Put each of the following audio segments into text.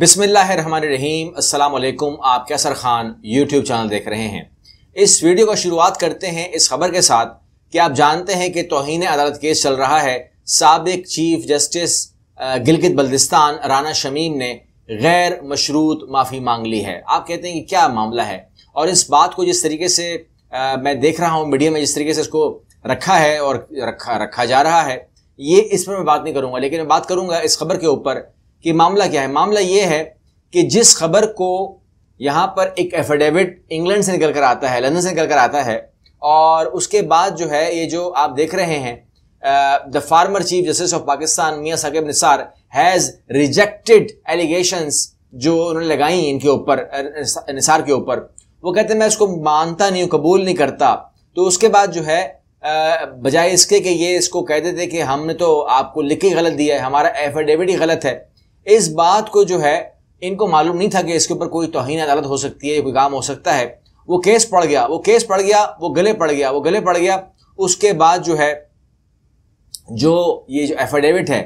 बिसमीम अल्लाम आप कैसर खान यूट्यूब चैनल देख रहे हैं इस वीडियो का शुरुआत करते हैं इस खबर के साथ कि आप जानते हैं कि तोहन अदालत केस चल रहा है सबक चीफ जस्टिस गिलगित बल्दिस्तान राना शमीम ने गैर मशरूत माफ़ी मांग ली है आप कहते हैं कि क्या मामला है और इस बात को जिस तरीके से आ, मैं देख रहा हूँ मीडिया में जिस तरीके से इसको रखा है और रखा रखा जा रहा है ये इस पर मैं बात नहीं करूँगा लेकिन मैं बात करूँगा इस खबर के ऊपर कि मामला क्या है मामला ये है कि जिस खबर को यहाँ पर एक एफिडेविट इंग्लैंड से निकल कर आता है लंदन से निकल कर आता है और उसके बाद जो है ये जो आप देख रहे हैं the former chief justice of Pakistan Mian Saqib Nisar has rejected allegations जो उन्होंने लगाई इनके ऊपर निसार के ऊपर वो कहते हैं मैं इसको मानता नहीं हूँ कबूल नहीं करता तो उसके बाद जो है बजाय इसके कि ये इसको कहते थे कि हमने तो आपको लिख के गलत दिया है हमारा एफिडेविट ही गलत है इस बात को जो है इनको मालूम नहीं था कि इसके ऊपर कोई तोहन अदालत हो सकती है कोई काम हो सकता है वो केस पड़ गया वो केस पड़ गया वो गले पड़ गया वो गले पड़ गया उसके बाद जो है जो ये जो एफिडेविट है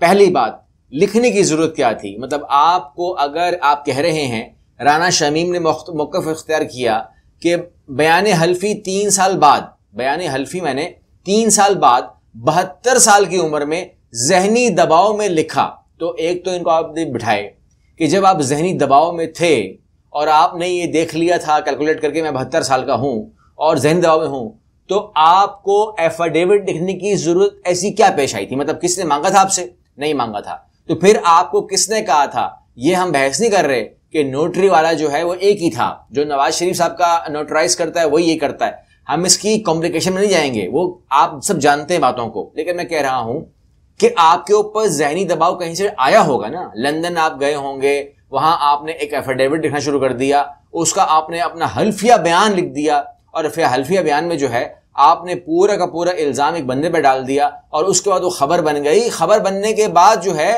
पहली बात लिखने की ज़रूरत क्या थी मतलब आपको अगर आप कह रहे हैं राना शमीम ने मौकफ इख्तियार किया कि बयान हल्फी तीन साल बाद बयान हल्फी मैंने तीन साल बाद बहत्तर साल की उम्र में जहनी दबाव में लिखा तो एक तो इनको आपने बिठाए कि जब आप जहनी दबाव में थे और आपने ये देख लिया था कैलकुलेट करके मैं बहत्तर साल का हूँ और जहनी दबाव में हूँ तो आपको एफिडेविट लिखने की जरूरत ऐसी क्या पेश आई थी मतलब किसने मांगा था आपसे नहीं मांगा था तो फिर आपको किसने कहा था ये हम बहस नहीं कर रहे कि नोटरी वाला जो है वो एक ही था जो नवाज शरीफ साहब का नोटराइज करता है वही ये करता है हम इसकी कॉम्प्लिकेशन में नहीं जाएंगे वो आप सब जानते हैं बातों को लेकिन मैं कह रहा हूं कि आपके ऊपर जहनी दबाव कहीं से आया होगा ना लंदन आप गए होंगे वहां आपने एक एफिडेविट लिखना शुरू कर दिया उसका आपने अपना हल्फिया बयान लिख दिया और फिर हल्फिया बयान में जो है आपने पूरा का पूरा इल्ज़ाम एक बंदे पर डाल दिया और उसके बाद वो खबर बन गई खबर बनने के बाद जो है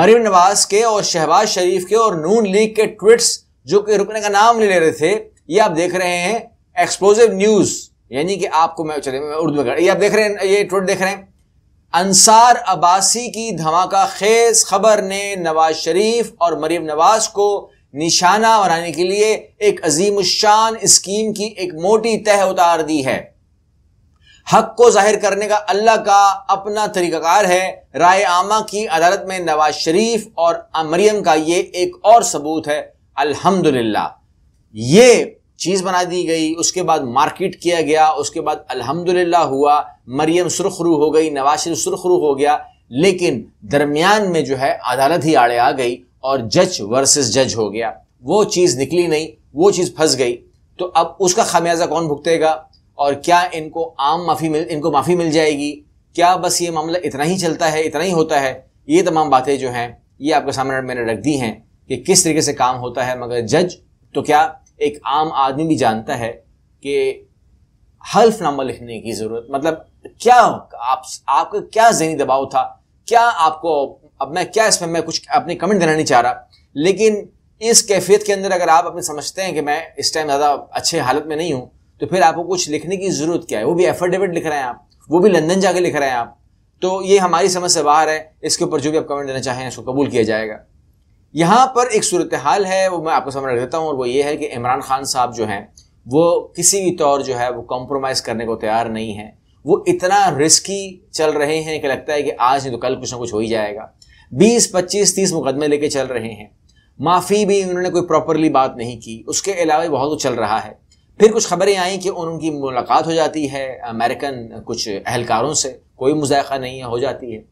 मरीम नवाज के और शहबाज शरीफ के और नून लीग के ट्विट्स जो कि रुकने का नाम नहीं ले रहे थे ये आप देख रहे हैं एक्सप्लोजिव न्यूज़ यानी कि आपको मैं चले मैं उर्दू में कर ये आप देख रहे हैं ये ट्विट देख रहे हैं अंसार अबासी की धमाका खेज खबर ने नवाज शरीफ और मरीम नवाज को निशाना बनाने के लिए एक अजीम शान स्कीम की एक मोटी तह उतार दी है हक को जाहिर करने का अल्लाह का अपना तरीकाकार है राय आमा की अदालत में नवाज शरीफ और मरियम का ये एक और सबूत है अल्हम्दुलिल्लाह ये चीज़ बना दी गई उसके बाद मार्केट किया गया उसके बाद अल्हम्दुलिल्लाह हुआ मरियम सुरखरू हो गई नवाशिर सुरखरू हो गया लेकिन दरमियान में जो है अदालत ही आड़े आ गई और जज वर्सेस जज हो गया वो चीज़ निकली नहीं वो चीज़ फंस गई तो अब उसका खामियाजा कौन भुगतेगा और क्या इनको आम माफ़ी मिल इनको माफ़ी मिल जाएगी क्या बस ये मामला इतना ही चलता है इतना ही होता है ये तमाम बातें जो हैं ये आपके सामने मैंने रख दी हैं कि किस तरीके से काम होता है मगर जज तो क्या एक आम आदमी भी जानता है कि हल्फनामा लिखने की ज़रूरत मतलब क्या आप आपका क्या जहनी दबाव था क्या आपको अब मैं क्या इसमें मैं कुछ अपने कमेंट देना नहीं चाह रहा लेकिन इस कैफियत के अंदर अगर आप अपने समझते हैं कि मैं इस टाइम ज़्यादा अच्छे हालत में नहीं हूँ तो फिर आपको कुछ लिखने की ज़रूरत क्या है वो भी एफिडेविट लिख रहे हैं आप वो भी लंदन जाके लिख रहे हैं आप तो ये हमारी समझ से बाहर है इसके ऊपर जो भी आप कमेंट देना चाहें इसको कबूल किया जाएगा यहाँ पर एक सूरत हाल है वो मैं आपको सामने रख देता हूँ और वो ये है कि इमरान खान साहब जो हैं वो किसी भी तौर जो है वो कॉम्प्रोमाइज़ करने को तैयार नहीं है वो इतना रिस्की चल रहे हैं कि लगता है कि आज नहीं तो कल कुछ ना कुछ हो ही जाएगा बीस पच्चीस तीस मुकदमे लेके चल रहे हैं माफ़ी भी उन्होंने कोई प्रॉपरली बात नहीं की उसके अलावा बहुत कुछ चल रहा है फिर कुछ खबरें आई कि उनकी मुलाकात हो जाती है अमेरिकन कुछ अहलकारों से कोई मुजायका नहीं है हो जाती है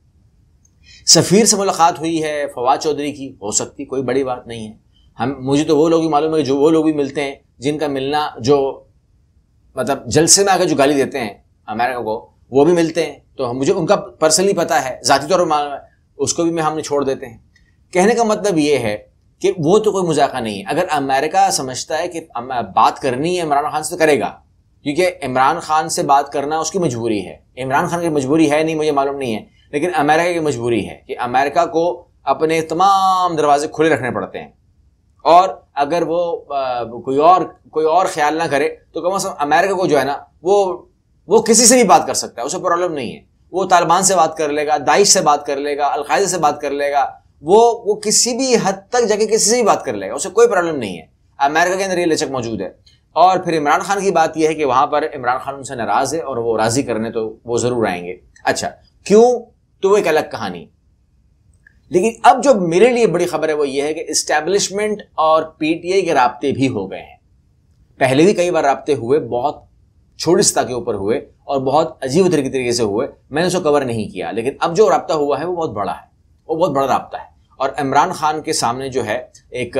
सफ़ीर से मुलाकात हुई है फवाद चौधरी की हो सकती कोई बड़ी बात नहीं है हम मुझे तो वो लोग ही मालूम है जो वो लोग भी मिलते हैं जिनका मिलना जो मतलब जलसे में आकर जो गाली देते हैं अमेरिका को वो भी मिलते हैं तो हम मुझे उनका पर्सनली पता है ज़ाती तौर पर मालूम है उसको भी मैं हमने छोड़ देते हैं कहने का मतलब ये है कि वो तो कोई मुजाक़ा नहीं है अगर अमेरिका समझता है कि बात करनी है इमरान खान से तो करेगा क्योंकि इमरान खान से बात करना उसकी मजबूरी है इमरान खान की मजबूरी है नहीं मुझे मालूम नहीं है लेकिन अमेरिका की मजबूरी है कि अमेरिका को अपने तमाम दरवाजे खुले रखने पड़ते हैं और अगर वो कोई और कोई और ख्याल ना करे तो कम अज़ कम अमेरिका को जो है ना वो वो किसी से भी बात कर सकता है उसे प्रॉब्लम नहीं है वो तालिबान से बात कर लेगा दाइश से बात कर लेगा अलकायदे से बात कर लेगा वो वो किसी भी हद तक जाके किसी से भी बात कर लेगा उसे कोई प्रॉब्लम नहीं है अमेरिका के अंदर ये लचक मौजूद है और फिर इमरान खान की बात यह है कि वहां पर इमरान खान उनसे नाराज़ है और वो राज़ी करने तो वो ज़रूर आएंगे अच्छा क्यों तो वो एक अलग कहानी लेकिन अब जो मेरे लिए बड़ी खबर है वो ये है कि इस्टेब्लिशमेंट और पीटीआई के रबते भी हो गए हैं पहले भी कई बार रबते हुए बहुत छोटी सतह के ऊपर हुए और बहुत अजीब तरीके तरीके से हुए मैंने उसको कवर नहीं किया लेकिन अब जो रबता हुआ है वो बहुत बड़ा है वो बहुत बड़ा रबता है और इमरान खान के सामने जो है एक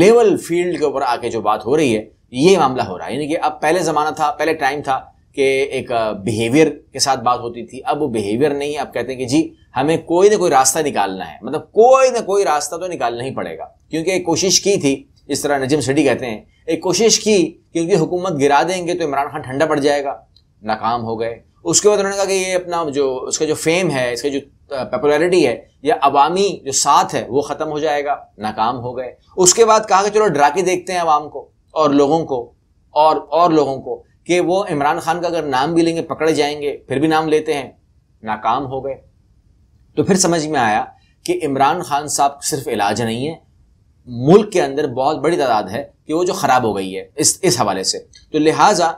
लेवल फील्ड के ऊपर आके जो बात हो रही है ये मामला हो रहा है यानी कि अब पहले ज़माना था पहले टाइम था के एक बिहेवियर के साथ बात होती थी अब वो बिहेवियर नहीं आप कहते हैं कि जी हमें कोई ना कोई रास्ता निकालना है मतलब कोई ना कोई रास्ता तो निकालना ही पड़ेगा क्योंकि एक कोशिश की थी इस तरह नजीम सिटी कहते हैं एक कोशिश की क्योंकि हुकूमत गिरा देंगे तो इमरान खान ठंडा पड़ जाएगा नाकाम हो गए उसके बाद उन्होंने कहा कि ये अपना जो उसका जो फेम है इसका जो पॉपुलरिटी है या अवामी जो साथ है वो ख़त्म हो जाएगा नाकाम हो गए उसके बाद कहा कि चलो डरा के देखते हैं आवाम को और लोगों को और और लोगों को कि वो इमरान खान का अगर नाम भी लेंगे पकड़े जाएंगे फिर भी नाम लेते हैं नाकाम हो गए तो फिर समझ में आया कि इमरान खान साहब सिर्फ इलाज नहीं है मुल्क के अंदर बहुत बड़ी तादाद है कि वो जो ख़राब हो गई है इस इस हवाले से तो लिहाजा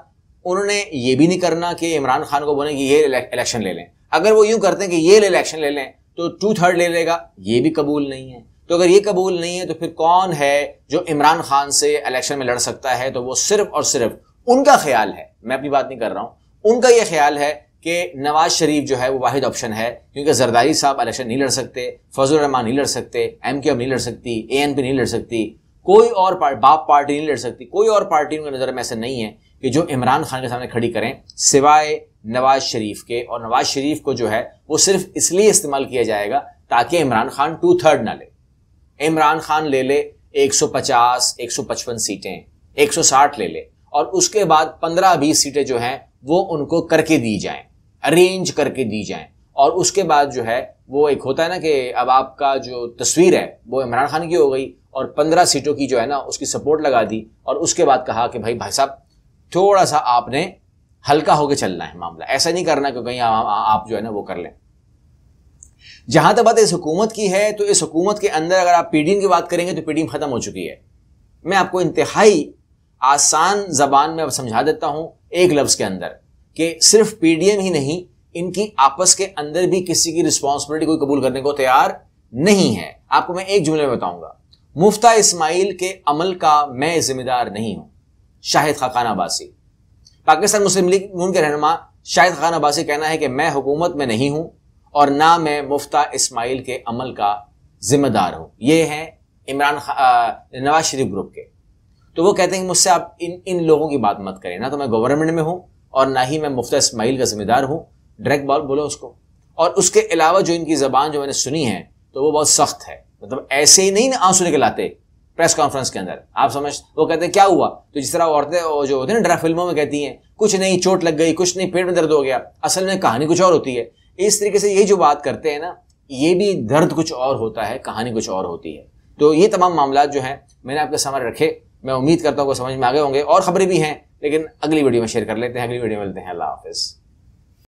उन्होंने ये भी नहीं करना कि इमरान खान को बोले कि ये इलेक्शन ले लें अगर वो यूं करते हैं कि ये इलेक्शन ले लें तो टू थर्ड ले लेगा ये भी कबूल नहीं है तो अगर ये कबूल नहीं है तो फिर कौन है जो इमरान खान से इलेक्शन में लड़ सकता है तो वो सिर्फ और सिर्फ उनका ख्याल है मैं अपनी बात नहीं कर रहा हूं उनका यह ख्याल है कि नवाज शरीफ जो है वो वाहिद ऑप्शन है क्योंकि जरदारी साहब इलेक्शन नहीं लड़ सकते फजल रहमान नहीं लड़ सकते एम के नहीं लड़ सकती ए एन पी नहीं लड़ सकती कोई और पार्ट बाप पार्टी नहीं लड़ सकती कोई और पार्टी उनकी नज़र में ऐसा नहीं है कि जो इमरान खान के सामने खड़ी करें सिवाय नवाज शरीफ के और नवाज शरीफ को जो है वो सिर्फ इसलिए इस्तेमाल किया जाएगा ताकि इमरान खान टू थर्ड ना ले इमरान खान ले ले 150 155 सीटें 160 ले ले और उसके बाद पंद्रह बीस सीटें जो हैं वो उनको करके दी जाएं अरेंज करके दी जाएं और उसके बाद जो है वो एक होता है ना कि अब आपका जो तस्वीर है वो इमरान खान की हो गई और पंद्रह सीटों की जो है ना उसकी सपोर्ट लगा दी और उसके बाद कहा कि भाई भाई साहब थोड़ा सा आपने हल्का होकर चलना है मामला ऐसा नहीं करना कि कहीं आप जो है ना वो कर लें जहां तक बात इस हुकूमत की है तो इस हुकूमत के अंदर अगर आप पीडीएम की बात करेंगे तो पीडीएम खत्म हो चुकी है मैं आपको इंतहाई आसान जबान में अब समझा देता हूं एक लफ्ज के अंदर कि सिर्फ पीडीएम ही नहीं इनकी आपस के अंदर भी किसी की रिस्पॉन्सिबिलिटी कोई कबूल करने को तैयार नहीं है आपको मैं एक जुमले में बताऊंगा मुफ्ता इस्माइल के अमल का मैं जिम्मेदार नहीं हूं शाहिद खाकान अबासी पाकिस्तान मुस्लिम लीग नून के रहनमा शाहिद खान अबासी कहना है कि मैं हुकूमत में नहीं हूं और ना मैं मुफ्ता इस्माइल के अमल का जिम्मेदार हूं ये है इमरान नवाज शरीफ ग्रुप के तो वो कहते हैं कि मुझसे आप इन इन लोगों की बात मत करें ना तो मैं गवर्नमेंट में हूँ और ना ही मैं मुफ्त इसमाइल का जिम्मेदार हूँ डायरेक्ट बॉल बोलो उसको और उसके अलावा जो इनकी ज़बान जो मैंने सुनी है तो वो बहुत सख्त है मतलब ऐसे ही नहीं ना आंसू निकल आते प्रेस कॉन्फ्रेंस के अंदर आप समझ वो कहते हैं क्या हुआ तो जिस तरह औरतें जो होती है ना ड्रा फिल्मों में कहती हैं कुछ नहीं चोट लग गई कुछ नहीं पेट में दर्द हो गया असल में कहानी कुछ और होती है इस तरीके से ये जो बात करते हैं ना ये भी दर्द कुछ और होता है कहानी कुछ और होती है तो ये तमाम मामला जो है मैंने आपके सामने रखे मैं उम्मीद करता हूँ समझ में आगे होंगे और खबरें भी हैं लेकिन अगली वीडियो में शेयर कर लेते हैं अगली वीडियो में मिलते हैं अल्लाह हाफिज़